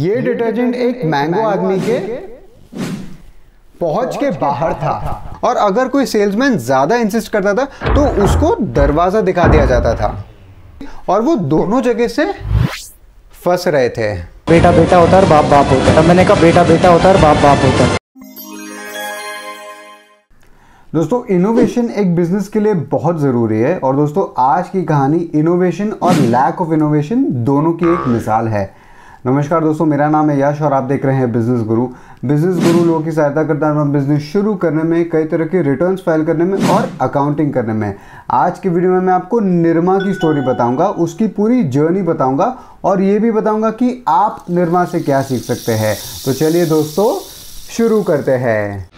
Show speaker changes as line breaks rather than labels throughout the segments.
ये डिटर्जेंट एक मैंगो आदमी के पहुंच के बाहर था और अगर कोई सेल्समैन ज़्यादा इंसिस्ट करता था तो उसको दरवाज़ा दिखा दिया जाता था और वो दोनों जगह से फंस रहे थे बेटा बेटा होता है बाप बाप होता है मैंने कहा बेटा बेटा होता है बाप बाप होता है दोस्तों इनोवेशन एक बिजनेस के लिए बहुत ज़रूरी है और दोस्तों आज की कहानी इनोवेशन और लैक ऑफ इनोवेशन दोनों की एक मिसाल है नमस्कार दोस्तों मेरा नाम है यश और आप देख रहे हैं बिजनेस गुरु बिजनेस गुरु लोगों की सहायता करता है बिजनेस शुरू करने में कई तरह के रिटर्न्स फाइल करने में और अकाउंटिंग करने में आज की वीडियो में मैं आपको निर्मा की स्टोरी बताऊंगा उसकी पूरी जर्नी बताऊंगा और ये भी बताऊंगा कि आप निर्मा से क्या सीख सकते हैं तो चलिए दोस्तों शुरू करते हैं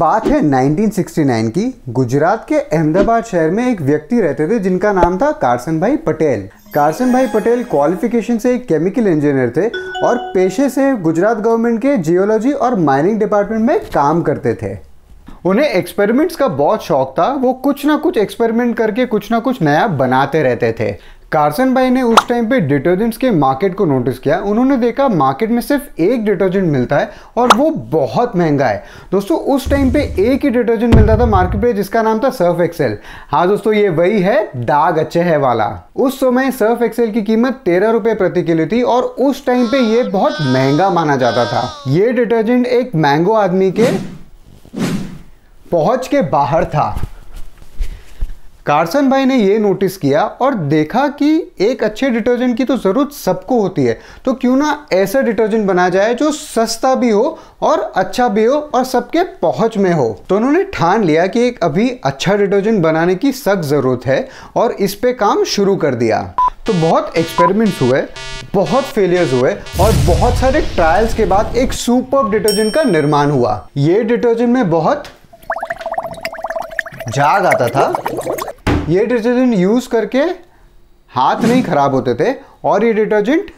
बात है 1969 की गुजरात के अहमदाबाद शहर में एक व्यक्ति रहते थे जिनका नाम था कारसन भाई पटेल कारसन भाई पटेल क्वालिफिकेशन से एक केमिकल इंजीनियर थे और पेशे से गुजरात गवर्नमेंट के जियोलॉजी और माइनिंग डिपार्टमेंट में काम करते थे उन्हें एक्सपेरिमेंट्स का बहुत शौक था वो कुछ ना कुछ एक्सपेरिमेंट करके कुछ ना कुछ नया बनाते रहते थे कार्सन भाई ने उस टाइम पे डिटर्जेंट्स के मार्केट को नोटिस किया उन्होंने देखा मार्केट में सिर्फ एक डिटर्जेंट मिलता है और वो बहुत महंगा है दोस्तों उस टाइम पे एक ही डिटर्जेंट मिलता था मार्केट पे जिसका नाम था सर्फ एक्सेल हाँ दोस्तों ये वही है दाग अच्छे है वाला उस समय सर्फ एक्सेल की कीमत तेरह रुपए प्रति किलो थी और उस टाइम पे ये बहुत महंगा माना जाता था ये डिटर्जेंट एक मैंगो आदमी के पहुंच के बाहर था कार्सन भाई ने ये नोटिस किया और देखा कि एक अच्छे डिटर्जेंट की तो ज़रूरत सबको होती है तो क्यों ना ऐसा डिटर्जेंट बनाया जाए जो सस्ता भी हो और अच्छा भी हो और सबके पहुंच में हो तो उन्होंने ठान लिया कि एक अभी अच्छा डिटर्जेंट बनाने की सख्त ज़रूरत है और इस पर काम शुरू कर दिया तो बहुत एक्सपेरिमेंट्स हुए बहुत फेलियर्स हुए और बहुत सारे ट्रायल्स के बाद एक सुपर डिटर्जेंट का निर्माण हुआ ये डिटर्जेंट में बहुत जाग आता था ये डिटर्जेंट यूज़ करके हाथ नहीं ख़राब होते थे और ये डिटर्जेंट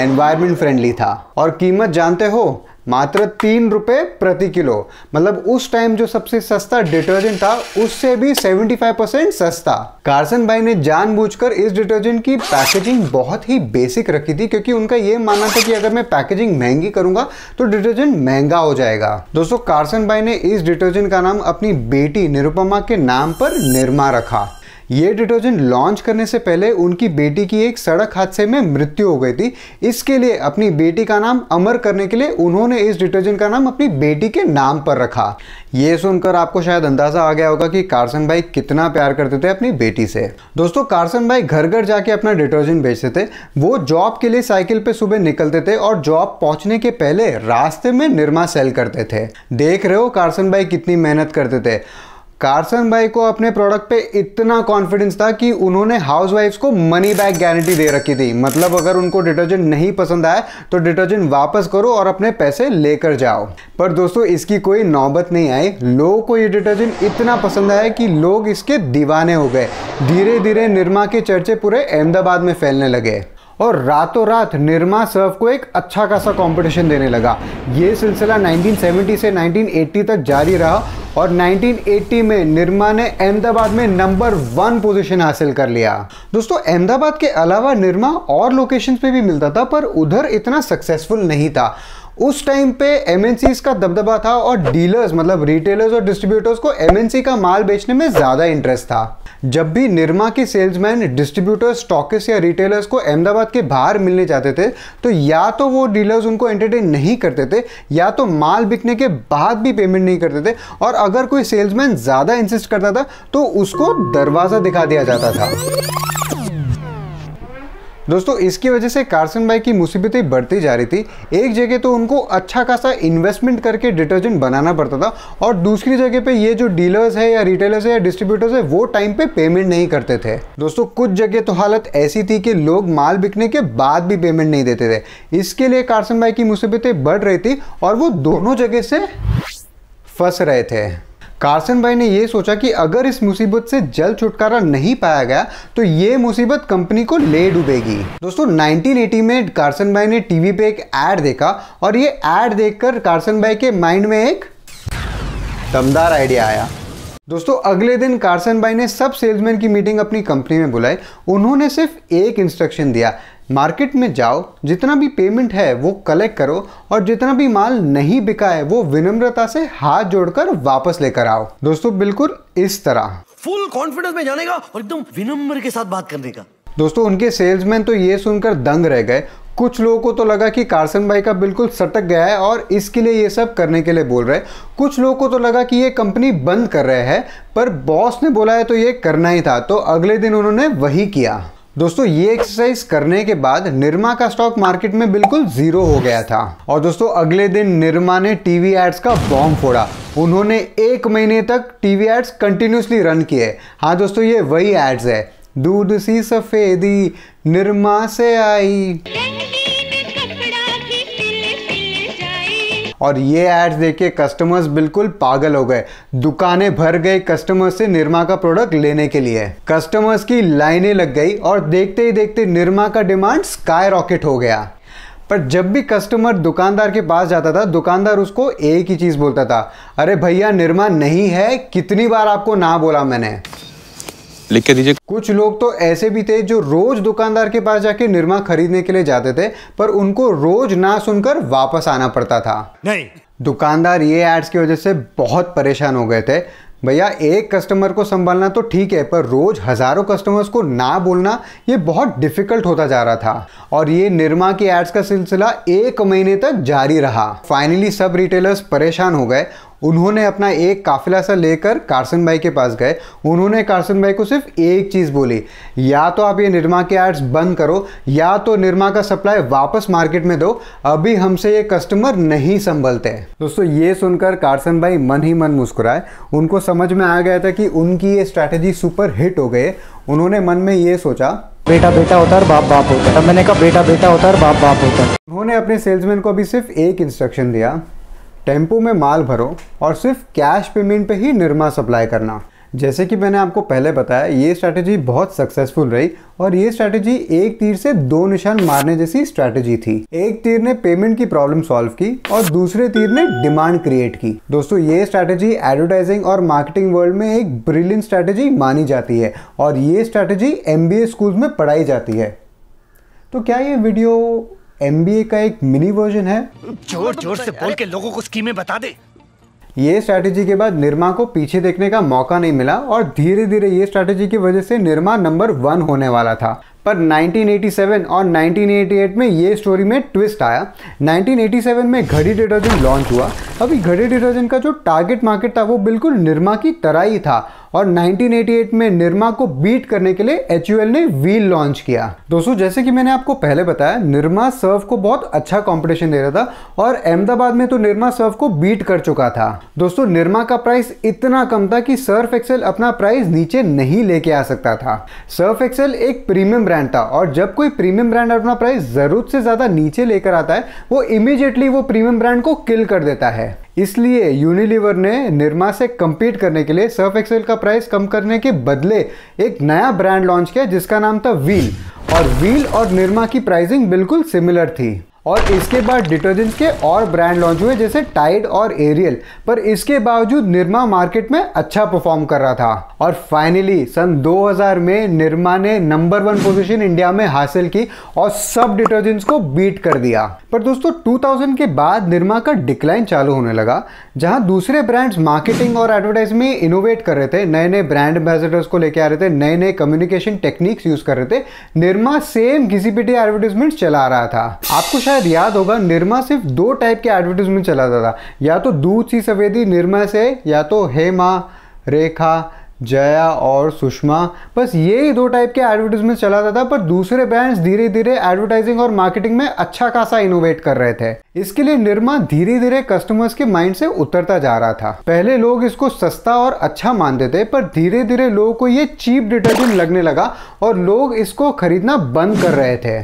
एनवायरमेंट फ्रेंडली था और कीमत जानते हो मात्र तीन रुपये प्रति किलो मतलब उस टाइम जो सबसे सस्ता डिटर्जेंट था उससे भी 75 परसेंट सस्ता कार्सन भाई ने जानबूझकर इस डिटर्जेंट की पैकेजिंग बहुत ही बेसिक रखी थी क्योंकि उनका ये मानना था कि अगर मैं पैकेजिंग महंगी करूंगा तो डिटर्जेंट महंगा हो जाएगा दोस्तों कार्सन भाई ने इस डिटर्जेंट का नाम अपनी बेटी निरुपमा के नाम पर निर्मा रखा ये डिटर्जेंट लॉन्च करने से पहले उनकी बेटी की एक सड़क हादसे में मृत्यु हो गई थी इसके लिए अपनी बेटी का नाम अमर करने के लिए उन्होंने इस डिटर्जेंट का नाम अपनी बेटी के नाम पर रखा ये सुनकर आपको शायद अंदाज़ा आ गया होगा कि कार्सन भाई कितना प्यार करते थे अपनी बेटी से दोस्तों कार्सन भाई घर घर जाके अपना डिटर्जेंट बेचते थे वो जॉब के लिए साइकिल पर सुबह निकलते थे और जॉब पहुंचने के पहले रास्ते में निरमा सेल करते थे देख रहे हो कार्सन भाई कितनी मेहनत करते थे कार्सन भाई को अपने प्रोडक्ट पे इतना कॉन्फिडेंस था कि उन्होंने वाइफ को मनी बैक गारंटी दे रखी थी मतलब अगर उनको डिटर्जेंट नहीं पसंद आया तो डिटर्जेंट वापस करो और अपने पैसे लेकर जाओ पर दोस्तों इसकी कोई नौबत नहीं आई लोगों को ये डिटर्जेंट इतना पसंद आया कि लोग इसके दीवाने हो गए धीरे धीरे निर्मा के चर्चे पूरे अहमदाबाद में फैलने लगे और रातों रात निर्मा सर्व को एक अच्छा खासा कंपटीशन देने लगा ये सिलसिला 1970 से 1980 तक जारी रहा और 1980 में निर्मा ने अहमदाबाद में नंबर वन पोजीशन हासिल कर लिया दोस्तों अहमदाबाद के अलावा निर्मा और लोकेशंस पे भी मिलता था पर उधर इतना सक्सेसफुल नहीं था उस टाइम पे एम का दबदबा था और डीलर्स मतलब रिटेलर्स और डिस्ट्रीब्यूटर्स को एम का माल बेचने में ज़्यादा इंटरेस्ट था जब भी निर्मा के सेल्समैन डिस्ट्रीब्यूटर्स स्टॉकिस या रिटेलर्स को अहमदाबाद के बाहर मिलने जाते थे तो या तो वो डीलर्स उनको एंटरटेन नहीं करते थे या तो माल बिकने के बाद भी पेमेंट नहीं करते थे और अगर कोई सेल्समैन ज़्यादा इंसिस्ट करता था तो उसको दरवाज़ा दिखा दिया जाता था दोस्तों इसकी वजह से कार्सन भाई की मुसीबतें बढ़ती जा रही थी एक जगह तो उनको अच्छा खासा इन्वेस्टमेंट करके डिटर्जेंट बनाना पड़ता था और दूसरी जगह पे ये जो डीलर्स है या रिटेलर्स है या डिस्ट्रीब्यूटर्स है वो टाइम पे पेमेंट नहीं करते थे दोस्तों कुछ जगह तो हालत ऐसी थी कि लोग माल बिकने के बाद भी पेमेंट नहीं देते थे इसके लिए कार्सन भाई की मुसीबतें बढ़ रही थी और वो दोनों जगह से फंस रहे थे कार्सन भाई ने यह सोचा कि अगर इस मुसीबत से जल्द छुटकारा नहीं पाया गया तो ये मुसीबत कंपनी को ले डूबेगी दोस्तों 1980 में कार्सन भाई ने टीवी पे एक एड देखा और ये एड देखकर कार्सन भाई के माइंड में एक दमदार आइडिया आया दोस्तों अगले दिन कार्सन भाई ने सब सेल्समैन की मीटिंग अपनी कंपनी में बुलाई उन्होंने सिर्फ एक इंस्ट्रक्शन दिया मार्केट में जाओ जितना भी पेमेंट है वो कलेक्ट करो और जितना भी माल नहीं बिका है वो विनम्रता से हाथ जोड़कर वापस लेकर आओ दोस्तों बिल्कुल इस तरह फुल कॉन्फिडेंस में जाने का और एकदम विनम्र के साथ बात करने का दोस्तों उनके सेल्समैन तो ये सुनकर दंग रह गए कुछ लोगों को तो लगा कि कार्सन भाई का बिल्कुल सटक गया है और इसके लिए ये सब करने के लिए बोल रहे हैं कुछ लोगों को तो लगा कि ये कंपनी बंद कर रहे हैं पर बॉस ने बोला है तो ये करना ही था तो अगले दिन उन्होंने वही किया दोस्तों ये एक्सरसाइज करने के बाद निर्मा का स्टॉक मार्केट में बिल्कुल जीरो हो गया था और दोस्तों अगले दिन निर्मा ने टीवी एड्स का बॉम्ब फोड़ा उन्होंने एक महीने तक टीवी एड्स कंटिन्यूसली रन किए हाँ दोस्तों ये वही एड्स है दूध सी सफेदी निर्मा से आई और ये एड्स देख के कस्टमर्स बिल्कुल पागल हो गए दुकानें भर गई कस्टमर्स से निर्मा का प्रोडक्ट लेने के लिए कस्टमर्स की लाइनें लग गई और देखते ही देखते निर्मा का डिमांड स्काई रॉकेट हो गया पर जब भी कस्टमर दुकानदार के पास जाता था दुकानदार उसको एक ही चीज़ बोलता था अरे भैया निर्मा नहीं है कितनी बार आपको ना बोला मैंने लिख के दीजिए कुछ लोग तो ऐसे भी थे जो रोज दुकानदार के पास जाके निरमा खरीदने के लिए जाते थे पर उनको रोज ना सुनकर वापस आना पड़ता था नहीं दुकानदार ये एड्स की वजह से बहुत परेशान हो गए थे भैया एक कस्टमर को संभालना तो ठीक है पर रोज हज़ारों कस्टमर्स को ना बोलना ये बहुत डिफिकल्ट होता जा रहा था और ये निर्मा की एड्स का सिलसिला एक महीने तक जारी रहा फाइनली सब रिटेलर्स परेशान हो गए उन्होंने अपना एक काफिला सा लेकर कार्सन भाई के पास गए उन्होंने कार्सन भाई को सिर्फ एक चीज़ बोली या तो आप ये निर्मा के एड्स बंद करो या तो निर्मा का सप्लाई वापस मार्केट में दो अभी हमसे ये कस्टमर नहीं संभलते दोस्तों ये सुनकर कार्सन भाई मन ही मन मुस्कुराए उनको समझ में आ गया था कि उनकी ये स्ट्रैटेजी सुपर हिट हो गए उन्होंने मन में ये सोचा बेटा बेटा होता है बाप बाप होता है मैंने कहा बेटा बेटा होता है बाप बाप होता है उन्होंने अपने सेल्समैन को भी सिर्फ एक इंस्ट्रक्शन दिया टेम्पो में माल भरो और सिर्फ कैश पेमेंट पे ही निरमा सप्लाई करना जैसे कि मैंने आपको पहले बताया ये स्ट्रैटेजी बहुत सक्सेसफुल रही और ये स्ट्रैटेजी एक तीर से दो निशान मारने जैसी स्ट्रैटेजी थी एक तीर ने पेमेंट की प्रॉब्लम सॉल्व की और दूसरे तीर ने डिमांड क्रिएट की दोस्तों ये स्ट्रैटेजी एडवर्टाइजिंग और मार्केटिंग वर्ल्ड में एक ब्रिलियंट स्ट्रैटेजी मानी जाती है और ये स्ट्रैटेजी एम बी स्कूल में पढ़ाई जाती है तो क्या ये वीडियो एम का एक मिनी वर्जन है जोर जोर से बोल के लोगों को स्कीमें बता दे ये स्ट्रैटेजी के बाद निर्मा को पीछे देखने का मौका नहीं मिला और धीरे धीरे ये स्ट्रैटेजी की वजह से निर्मा नंबर वन होने वाला था पर 1987 और 1988 में ये स्टोरी में ट्विस्ट आया 1987 में घड़ी डिटर्जेंट लॉन्च हुआ अभी घड़ी डिटर्जेंट का जो टारगेट मार्केट था वो बिल्कुल निर्मा की तरह ही था और 1988 में निर्मा को बीट करने के लिए एच ने व्हील लॉन्च किया दोस्तों जैसे कि मैंने आपको पहले बताया निर्मा सर्व को बहुत अच्छा कंपटीशन दे रहा था और अहमदाबाद में तो निर्मा सर्व को बीट कर चुका था दोस्तों निर्मा का प्राइस इतना कम था कि सर्फ एक्सेल अपना प्राइस नीचे नहीं लेके आ सकता था सर्फ एक्सेल एक प्रीमियम ब्रांड था और जब कोई प्रीमियम ब्रांड अपना प्राइस जरूरत से ज्यादा नीचे लेकर आता है वो इमीडिएटली वो प्रीमियम ब्रांड को किल कर देता है इसलिए यूनिलीवर ने निर्मा से कम्पीट करने के लिए सर्फ एक्सेल का प्राइस कम करने के बदले एक नया ब्रांड लॉन्च किया जिसका नाम था व्हील और व्हील और निर्मा की प्राइसिंग बिल्कुल सिमिलर थी और इसके बाद डिटर्जेंट्स के और ब्रांड लॉन्च हुए जैसे टाइड और एरियल पर इसके बावजूद निर्मा मार्केट में अच्छा परफॉर्म कर रहा था और फाइनली सन 2000 में निर्मा ने नंबर वन पोजीशन इंडिया में हासिल की और सब डिटर्जेंट्स को बीट कर दिया पर दोस्तों 2000 के बाद निर्मा का डिक्लाइन चालू होने लगा जहां दूसरे ब्रांड्स मार्केटिंग और एडवर्टाइज में इनोवेट कर रहे थे नए नए ब्रांड एम्बेसडर्स को लेकर आ रहे थे नए नए कम्युनिकेशन टेक्निक्स यूज कर रहे थे निर्मा सेम घिसी पिटी एडवर्टीजमेंट चला रहा था आपको शायद याद होगा निर्मा सिर्फ दो टाइप के एडवर्टीजमेंट चलाता था या तो दूध सी सफेदी निर्मा से या तो हेमा रेखा जया और सुषमा बस यही दो टाइप के एडवर्टीजमेंट चलाता था पर दूसरे ब्रांड्स धीरे धीरे एडवर्टाइजिंग और मार्केटिंग में अच्छा खासा इनोवेट कर रहे थे इसके लिए निर्मा धीरे धीरे कस्टमर्स के माइंड से उतरता जा रहा था पहले लोग इसको सस्ता और अच्छा मानते थे पर धीरे धीरे लोगों को ये चीप डिटर्जेंट लगने लगा और लोग इसको खरीदना बंद कर रहे थे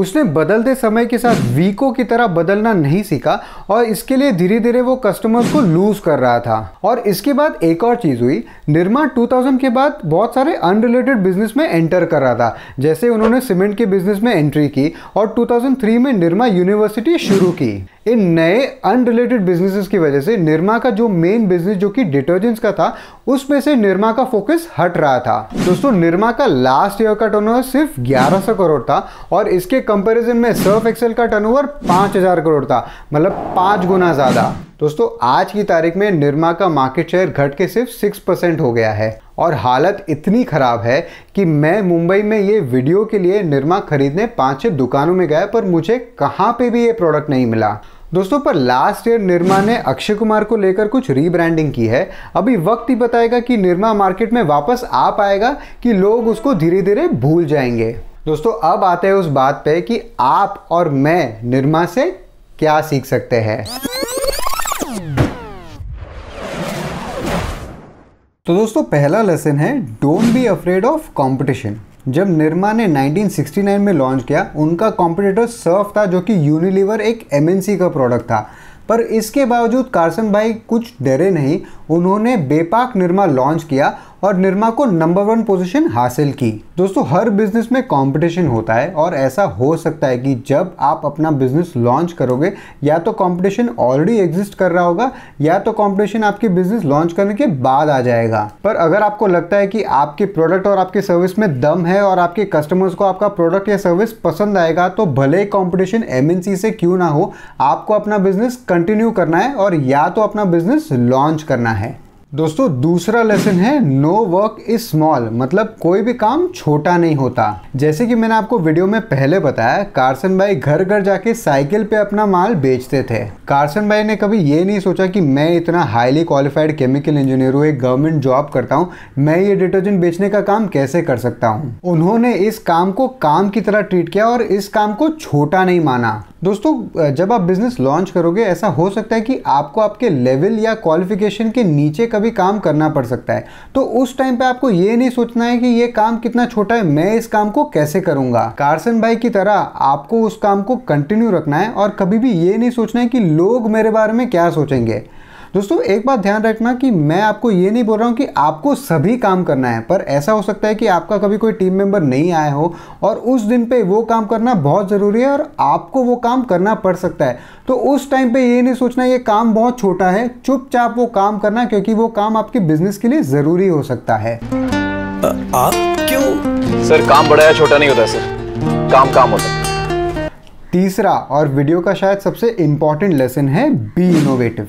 उसने बदलते समय के साथ वीको की तरह बदलना नहीं सीखा और इसके लिए धीरे धीरे वो कस्टमर्स को लूज कर रहा था और इसके बाद एक और चीज़ हुई निर्मा 2000 के बाद बहुत सारे अनरिलेटेड बिजनेस में एंटर कर रहा था जैसे उन्होंने सीमेंट के बिजनेस में एंट्री की और 2003 में निर्मा यूनिवर्सिटी शुरू की इन नए अनरिलेटेड बिजनेसेस की वजह से निर्मा का जो मेन बिजनेस जो कि डिटर्जेंट्स का था उसमें से निर्मा का फोकस हट रहा था दोस्तों निर्मा का लास्ट ईयर का टर्न सिर्फ ग्यारह करोड़ था और इसके कंपेरिजन में सर्फ एक्सेल का टर्न ओवर करोड़ था मतलब पाँच गुना ज़्यादा दोस्तों आज की तारीख में निर्मा का मार्केट शेयर घट के सिर्फ सिक्स परसेंट हो गया है और हालत इतनी ख़राब है कि मैं मुंबई में ये वीडियो के लिए निर्मा खरीदने पाँच छह दुकानों में गया पर मुझे कहाँ पे भी ये प्रोडक्ट नहीं मिला दोस्तों पर लास्ट ईयर निर्मा ने अक्षय कुमार को लेकर कुछ रीब्रांडिंग की है अभी वक्त ही बताएगा कि निर्मा मार्केट में वापस आ पाएगा कि लोग उसको धीरे धीरे भूल जाएंगे दोस्तों अब आते हैं उस बात पे कि आप और मैं निर्मा से क्या सीख सकते हैं तो दोस्तों पहला लेसन है don't be afraid of competition जब निर्मा ने 1969 में लॉन्च किया उनका कॉम्पिटिटर सर्फ था जो कि यूनिलीवर एक एम का प्रोडक्ट था पर इसके बावजूद कार्सन भाई कुछ डरे नहीं उन्होंने बेपाक निर्मा लॉन्च किया और निर्मा को नंबर वन पोजीशन हासिल की दोस्तों हर बिजनेस में कंपटीशन होता है और ऐसा हो सकता है कि जब आप अपना बिजनेस लॉन्च करोगे या तो कंपटीशन ऑलरेडी एग्जिस्ट कर रहा होगा या तो कंपटीशन आपके बिजनेस लॉन्च करने के बाद आ जाएगा पर अगर आपको लगता है कि आपके प्रोडक्ट और आपके सर्विस में दम है और आपके कस्टमर्स को आपका प्रोडक्ट या सर्विस पसंद आएगा तो भले ही कॉम्पिटिशन एम से क्यों ना हो आपको अपना बिजनेस कंटिन्यू करना है और या तो अपना बिजनेस लॉन्च करना है दोस्तों दूसरा लेसन है नो वर्क इज स्मॉल मतलब कोई भी काम छोटा नहीं होता जैसे कि मैंने आपको वीडियो में पहले बताया कार्सन भाई घर घर जाके साइकिल पे अपना माल बेचते थे कार्सन भाई ने कभी ये नहीं सोचा कि मैं इतना हाईली क्वालिफाइड केमिकल इंजीनियर हूँ एक गवर्नमेंट जॉब करता हूँ मैं ये डिटर्जेंट बेचने का काम कैसे कर सकता हूँ उन्होंने इस काम को काम की तरह ट्रीट किया और इस काम को छोटा नहीं माना दोस्तों जब आप बिज़नेस लॉन्च करोगे ऐसा हो सकता है कि आपको आपके लेवल या क्वालिफिकेशन के नीचे कभी काम करना पड़ सकता है तो उस टाइम पे आपको ये नहीं सोचना है कि ये काम कितना छोटा है मैं इस काम को कैसे करूँगा कार्सन भाई की तरह आपको उस काम को कंटिन्यू रखना है और कभी भी ये नहीं सोचना है कि लोग मेरे बारे में क्या सोचेंगे दोस्तों एक बात ध्यान रखना कि मैं आपको ये नहीं बोल रहा हूँ कि आपको सभी काम करना है पर ऐसा हो सकता है कि आपका कभी कोई टीम मेंबर नहीं आया हो और उस दिन पे वो काम करना बहुत ज़रूरी है और आपको वो काम करना पड़ सकता है तो उस टाइम पे ये नहीं सोचना ये काम बहुत छोटा है चुपचाप वो काम करना क्योंकि वो काम आपके बिजनेस के लिए ज़रूरी हो सकता है आप क्यों सर काम बड़ा या छोटा नहीं होता सर काम काम होता है तीसरा और वीडियो का शायद सबसे इंपॉर्टेंट लेसन है बी इनोवेटिव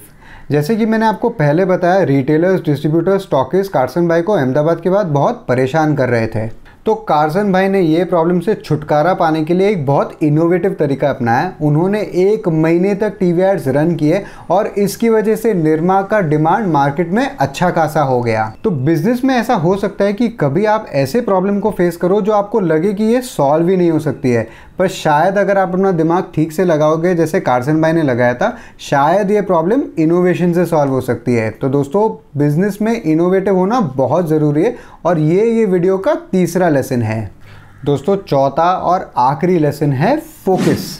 जैसे कि मैंने आपको पहले बताया retailers distributors stockists Karsanbhai को अहमदाबाद के बाद बहुत परेशान कर रहे थे तो कार्सन भाई ने ये प्रॉब्लम से छुटकारा पाने के लिए एक बहुत इनोवेटिव तरीका अपनाया उन्होंने एक महीने तक टी वी एड्स रन किए और इसकी वजह से निर्मा का डिमांड मार्केट में अच्छा खासा हो गया तो बिजनेस में ऐसा हो सकता है कि कभी आप ऐसे प्रॉब्लम को फेस करो जो आपको लगे कि ये सॉल्व ही नहीं हो सकती है पर शायद अगर आप अपना दिमाग ठीक से लगाओगे जैसे कार्सन भाई ने लगाया था शायद ये प्रॉब्लम इनोवेशन से सॉल्व हो सकती है तो दोस्तों बिजनेस में इनोवेटिव होना बहुत ज़रूरी है और ये ये वीडियो का तीसरा लेसन है दोस्तों चौथा और आखिरी लेसन है फोकस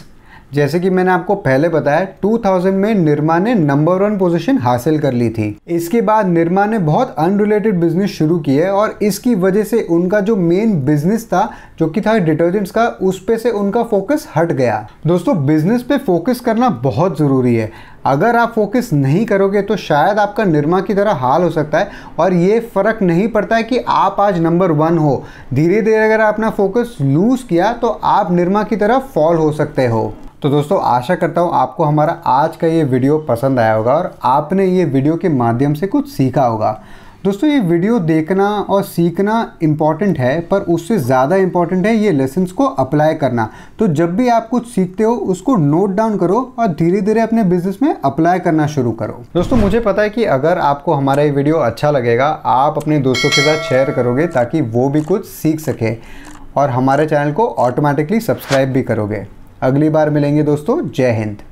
जैसे कि मैंने आपको पहले बताया 2000 में निर्मा ने नंबर वन पोजीशन हासिल कर ली थी इसके बाद निर्मा ने बहुत अनरिलेटेड बिजनेस शुरू किए और इसकी वजह से उनका जो मेन बिजनेस था जो कि था डिटर्जेंट्स का उस पे से उनका फोकस हट गया दोस्तों बिजनेस पे फोकस करना बहुत ज़रूरी है अगर आप फोकस नहीं करोगे तो शायद आपका निर्मा की तरह हाल हो सकता है और ये फ़र्क नहीं पड़ता है कि आप आज नंबर वन हो धीरे धीरे अगर आपने फोकस लूज़ किया तो आप निर्मा की तरह फॉल हो सकते हो तो दोस्तों आशा करता हूँ आपको हमारा आज का ये वीडियो पसंद आया होगा और आपने ये वीडियो के माध्यम से कुछ सीखा होगा दोस्तों ये वीडियो देखना और सीखना इम्पॉर्टेंट है पर उससे ज़्यादा इम्पॉर्टेंट है ये लेसन्स को अप्लाई करना तो जब भी आप कुछ सीखते हो उसको नोट डाउन करो और धीरे धीरे अपने बिजनेस में अप्लाई करना शुरू करो दोस्तों मुझे पता है कि अगर आपको हमारा ये वीडियो अच्छा लगेगा आप अपने दोस्तों के साथ शेयर करोगे ताकि वो भी कुछ सीख सके और हमारे चैनल को ऑटोमेटिकली सब्सक्राइब भी करोगे अगली बार मिलेंगे दोस्तों जय हिंद